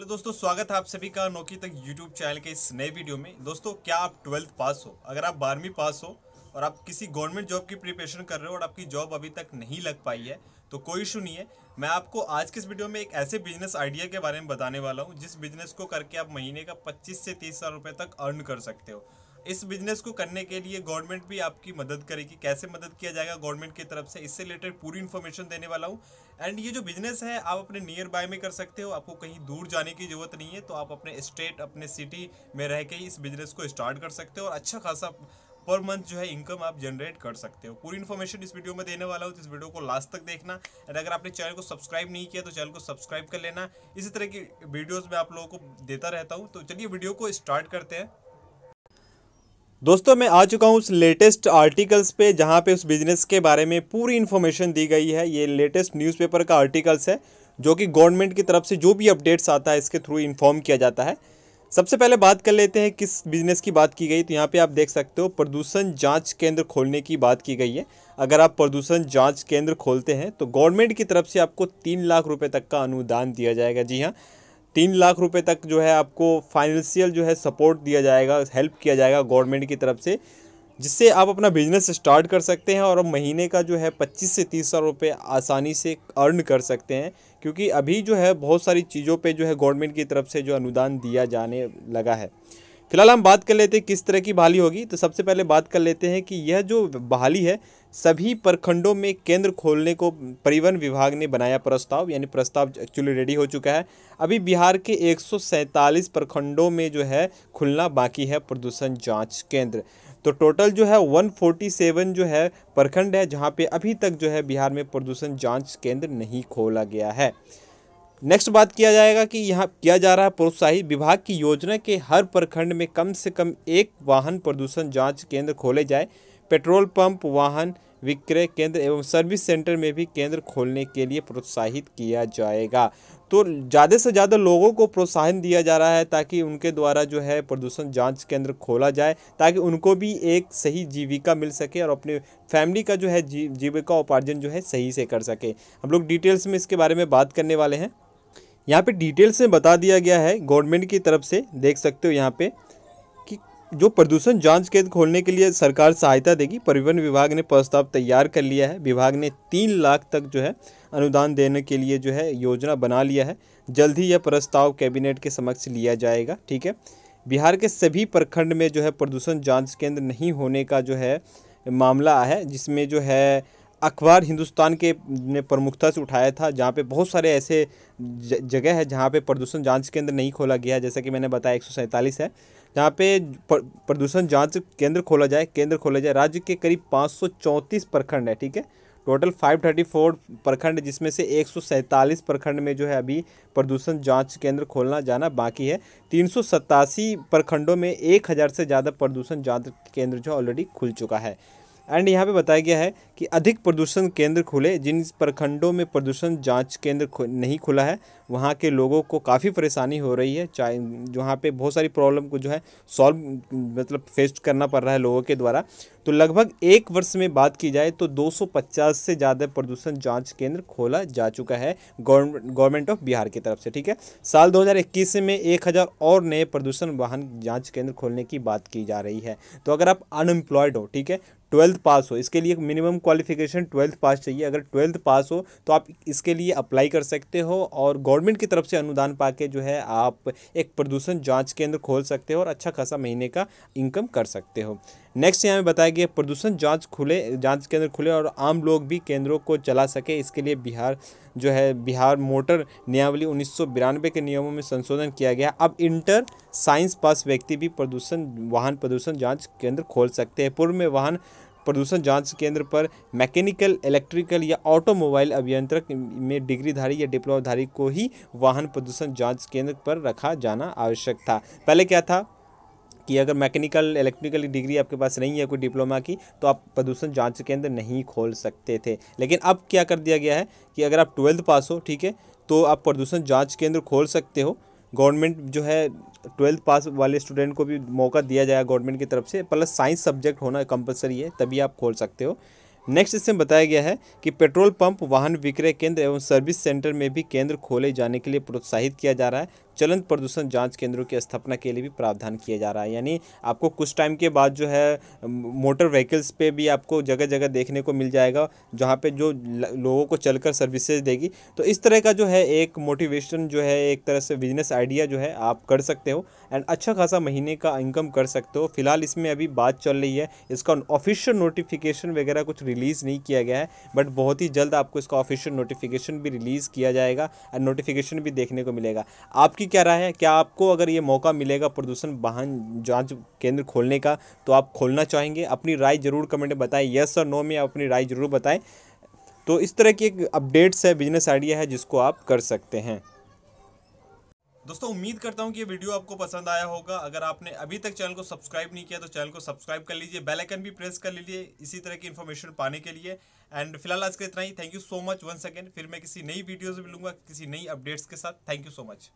hello दोस्तों स्वागत है आप सभी का नोकी तक यूट्यूब चैनल के इस नए वीडियो में दोस्तों क्या आप ट्वेल्थ पास हो अगर आप बारहवीं पास हो और आप किसी गवर्नमेंट जॉब की प्रिपरेशन कर रहे हो और आपकी जॉब अभी तक नहीं लग पाई है तो कोई इशू नहीं है मैं आपको आज के इस वीडियो में एक ऐसे बिजनेस आइडिया के बारे में बताने वाला हूँ जिस बिजनेस को करके आप महीने का पच्चीस से तीस हज़ार तक अर्न कर सकते हो इस बिजनेस को करने के लिए गवर्नमेंट भी आपकी मदद करेगी कैसे मदद किया जाएगा गवर्नमेंट की तरफ से इससे रिलेटेड पूरी इन्फॉर्मेशन देने वाला हूँ एंड ये जो बिजनेस है आप अपने नियर बाय में कर सकते हो आपको कहीं दूर जाने की ज़रूरत नहीं है तो आप अपने स्टेट अपने सिटी में रह के इस बिजनेस को स्टार्ट कर सकते हो और अच्छा खासा पर मंथ जो है इनकम आप जनरेट कर सकते हो पूरी इन्फॉर्मेशन इस वीडियो में देने वाला हूँ तो इस वीडियो को लास्ट तक देखना एंड अगर आपने चैनल को सब्सक्राइब नहीं किया तो चैनल को सब्सक्राइब कर लेना इसी तरह की वीडियोज़ मैं आप लोगों को देता रहता हूँ तो चलिए वीडियो को स्टार्ट करते हैं दोस्तों मैं आ चुका हूँ उस लेटेस्ट आर्टिकल्स पे जहाँ पे उस बिज़नेस के बारे में पूरी इन्फॉर्मेशन दी गई है ये लेटेस्ट न्यूज़पेपर का आर्टिकल्स है जो कि गवर्नमेंट की तरफ से जो भी अपडेट्स आता है इसके थ्रू इन्फॉर्म किया जाता है सबसे पहले बात कर लेते हैं किस बिज़नेस की बात की गई तो यहाँ पर आप देख सकते हो प्रदूषण जाँच केंद्र खोलने की बात की गई है अगर आप प्रदूषण जाँच केंद्र खोलते हैं तो गवर्नमेंट की तरफ से आपको तीन लाख रुपये तक का अनुदान दिया जाएगा जी हाँ तीन लाख रुपए तक जो है आपको फाइनेंशियल जो है सपोर्ट दिया जाएगा हेल्प किया जाएगा गवर्नमेंट की तरफ से जिससे आप अपना बिजनेस स्टार्ट कर सकते हैं और महीने का जो है पच्चीस से तीस हज़ार रुपये आसानी से अर्न कर सकते हैं क्योंकि अभी जो है बहुत सारी चीज़ों पे जो है गवर्नमेंट की तरफ से जो अनुदान दिया जाने लगा है फिलहाल हम बात कर लेते हैं किस तरह की बहाली होगी तो सबसे पहले बात कर लेते हैं कि यह जो बहाली है सभी प्रखंडों में केंद्र खोलने को परिवहन विभाग ने बनाया प्रस्ताव यानी प्रस्ताव एक्चुअली रेडी हो चुका है अभी बिहार के एक प्रखंडों में जो है खुलना बाकी है प्रदूषण जांच केंद्र तो टोटल जो है 147 जो है प्रखंड है जहां पे अभी तक जो है बिहार में प्रदूषण जांच केंद्र नहीं खोला गया है नेक्स्ट बात किया जाएगा कि यहाँ किया जा रहा है प्रोत्साहित विभाग की योजना के हर प्रखंड में कम से कम एक वाहन प्रदूषण जांच केंद्र खोले जाए पेट्रोल पंप वाहन विक्रय केंद्र एवं सर्विस सेंटर में भी केंद्र खोलने के लिए प्रोत्साहित किया जाएगा तो ज़्यादा से ज़्यादा लोगों को प्रोत्साहन दिया जा रहा है ताकि उनके द्वारा जो है प्रदूषण जांच केंद्र खोला जाए ताकि उनको भी एक सही जीविका मिल सके और अपने फैमिली का जो है जीविका उपार्जन जो है सही से कर सके हम लोग डिटेल्स में इसके बारे में बात करने वाले हैं यहाँ पे डिटेल्स में बता दिया गया है गवर्नमेंट की तरफ से देख सकते हो यहाँ पे कि जो प्रदूषण जांच केंद्र खोलने के लिए सरकार सहायता देगी परिवहन विभाग ने प्रस्ताव तैयार कर लिया है विभाग ने तीन लाख तक जो है अनुदान देने के लिए जो है योजना बना लिया है जल्द ही यह प्रस्ताव कैबिनेट के समक्ष लिया जाएगा ठीक है बिहार के सभी प्रखंड में जो है प्रदूषण जाँच केंद्र नहीं होने का जो है मामला है जिसमें जो है अखबार हिंदुस्तान के ने प्रमुखता से उठाया था जहाँ पे बहुत सारे ऐसे जगह है जहाँ पे प्रदूषण जांच केंद्र नहीं खोला गया है जैसा कि मैंने बताया एक है जहाँ पे प्रदूषण जांच केंद्र खोला जाए केंद्र खोला जाए राज्य के करीब पाँच प्रखंड है ठीक है टोटल 534 प्रखंड जिसमें से एक प्रखंड में जो है अभी प्रदूषण जांच केंद्र खोलना जाना बाकी है तीन प्रखंडों में एक हज़ार से ज़्यादा प्रदूषण जांच केंद्र जो ऑलरेडी खुल चुका है एंड यहाँ पे बताया गया है कि अधिक प्रदूषण केंद्र खुले जिन प्रखंडों में प्रदूषण जांच केंद्र नहीं खुला है वहाँ के लोगों को काफ़ी परेशानी हो रही है चाहे जहाँ पे बहुत सारी प्रॉब्लम को जो है सॉल्व मतलब फेस करना पड़ रहा है लोगों के द्वारा तो लगभग एक वर्ष में बात की जाए तो 250 से ज़्यादा प्रदूषण जांच केंद्र खोला जा चुका है गवर्नमेंट ऑफ बिहार की तरफ से ठीक है साल 2021 में 1000 और नए प्रदूषण वाहन जांच केंद्र खोलने की बात की जा रही है तो अगर आप अनएम्प्लॉयड हो ठीक है ट्वेल्थ पास हो इसके लिए मिनिमम क्वालिफिकेशन ट्वेल्थ पास चाहिए अगर ट्वेल्थ पास हो तो आप इसके लिए अप्लाई कर सकते हो और गवर्नमेंट की तरफ से अनुदान पा के जो है आप एक प्रदूषण जाँच केंद्र खोल सकते हो और अच्छा खासा महीने का इनकम कर सकते हो नेक्स्ट यहाँ में बताया गया प्रदूषण जांच खुले जांच केंद्र खुले और आम लोग भी केंद्रों को चला सके इसके लिए बिहार जो है बिहार मोटर नियमावली उन्नीस के नियमों में संशोधन किया गया अब इंटर साइंस पास व्यक्ति भी प्रदूषण वाहन प्रदूषण जाँच केंद्र खोल सकते हैं पूर्व में वाहन प्रदूषण जांच केंद्र पर मैकेनिकल इलेक्ट्रिकल या ऑटोमोबाइल अभियंत्रक में डिग्रीधारी या डिप्लोमाधारी को ही वाहन प्रदूषण जांच केंद्र पर रखा जाना आवश्यक था पहले क्या था कि अगर मैकेनिकल इलेक्ट्रिकल डिग्री आपके पास नहीं है कोई डिप्लोमा की तो आप प्रदूषण जांच केंद्र नहीं खोल सकते थे लेकिन अब क्या कर दिया गया है कि अगर आप ट्वेल्थ पास हो ठीक है तो आप प्रदूषण जांच केंद्र खोल सकते हो गवर्नमेंट जो है ट्वेल्थ पास वाले स्टूडेंट को भी मौका दिया जाएगा गवर्नमेंट की तरफ से प्लस साइंस सब्जेक्ट होना कंपलसरी है तभी आप खोल सकते हो नेक्स्ट इसमें बताया गया है कि पेट्रोल पंप वाहन विक्रय केंद्र एवं सर्विस सेंटर में भी केंद्र खोले जाने के लिए प्रोत्साहित किया जा रहा है चलन प्रदूषण जांच केंद्रों की स्थापना के लिए भी प्रावधान किया जा रहा है यानी आपको कुछ टाइम के बाद जो है मोटर व्हीकल्स पे भी आपको जगह जगह देखने को मिल जाएगा जहाँ पे जो लोगों को चलकर सर्विसेज देगी तो इस तरह का जो है एक मोटिवेशन जो है एक तरह से बिजनेस आइडिया जो है आप कर सकते हो एंड अच्छा खासा महीने का इनकम कर सकते हो फिलहाल इसमें अभी बात चल रही है इसका ऑफिशियल नोटिफिकेशन वगैरह कुछ रिलीज़ नहीं किया गया है बट बहुत ही जल्द आपको इसका ऑफिशियल नोटिफिकेशन भी रिलीज़ किया जाएगा एंड नोटिफिकेशन भी देखने को मिलेगा आपकी क्या राय है क्या आपको अगर ये मौका मिलेगा प्रदूषण वाहन जांच केंद्र खोलने का तो आप खोलना चाहेंगे अपनी राय जरूर कमेंट में बताएं यस और नो में अपनी राय जरूर बताएं तो इस तरह की एक अपडेट्स है बिजनेस आइडिया है जिसको आप कर सकते हैं दोस्तों उम्मीद करता हूं कि ये वीडियो आपको पसंद आया होगा अगर आपने अभी तक चैनल को सब्सक्राइब नहीं किया तो चैनल को सब्सक्राइब कर लीजिए बेल आइकन भी प्रेस कर लीजिए इसी तरह की इन्फॉर्मेशन पाने के लिए एंड फिलहाल आज के इतना ही thank you so much one second फिर मैं किसी नई वीडियो से मिलूंगा किसी नई अपडेट्स के साथ थैंक यू सो मच